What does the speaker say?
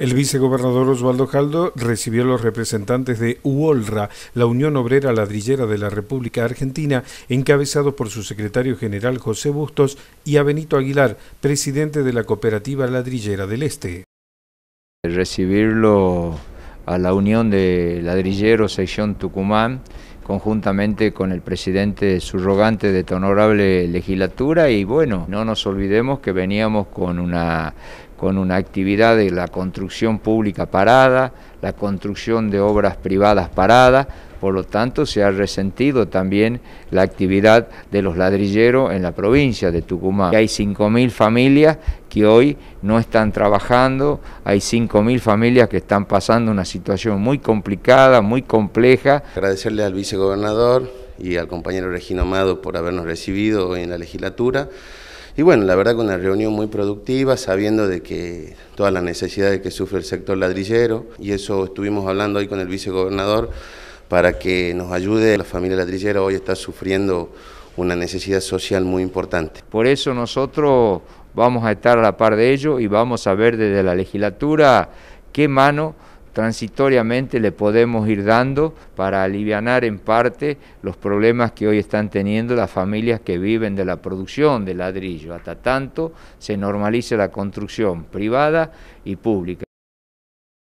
El vicegobernador Osvaldo Jaldo recibió a los representantes de UOLRA, la Unión Obrera Ladrillera de la República Argentina, encabezado por su secretario general José Bustos y a Benito Aguilar, presidente de la Cooperativa Ladrillera del Este. Recibirlo a la unión de ladrilleros sección Tucumán conjuntamente con el presidente subrogante de tu honorable legislatura y bueno, no nos olvidemos que veníamos con una con una actividad de la construcción pública parada, la construcción de obras privadas parada. Por lo tanto, se ha resentido también la actividad de los ladrilleros en la provincia de Tucumán. Hay 5.000 familias que hoy no están trabajando, hay 5.000 familias que están pasando una situación muy complicada, muy compleja. Agradecerle al vicegobernador y al compañero Regino Amado por habernos recibido en la legislatura. Y bueno, la verdad que una reunión muy productiva, sabiendo de que todas las necesidades que sufre el sector ladrillero, y eso estuvimos hablando hoy con el vicegobernador, para que nos ayude. La familia Ladrillera hoy está sufriendo una necesidad social muy importante. Por eso nosotros vamos a estar a la par de ello y vamos a ver desde la legislatura qué mano transitoriamente le podemos ir dando para aliviar en parte los problemas que hoy están teniendo las familias que viven de la producción de ladrillo, hasta tanto se normalice la construcción privada y pública.